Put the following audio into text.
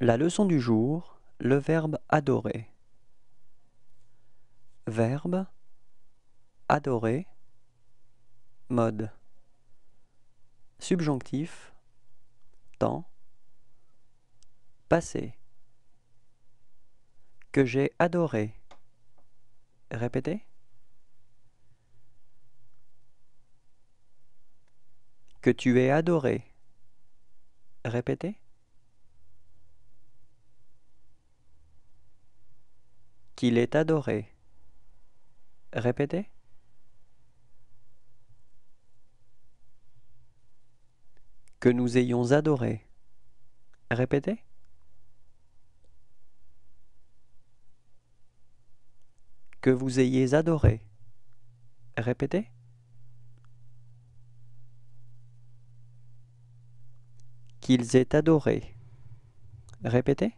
La leçon du jour, le verbe adorer. Verbe adorer mode subjonctif temps passé que j'ai adoré. Répétez. Que tu es adoré. Répétez. qu'il est adoré. Répétez. Que nous ayons adoré. Répétez. Que vous ayez adoré. Répétez. Qu'ils aient adoré. Répétez.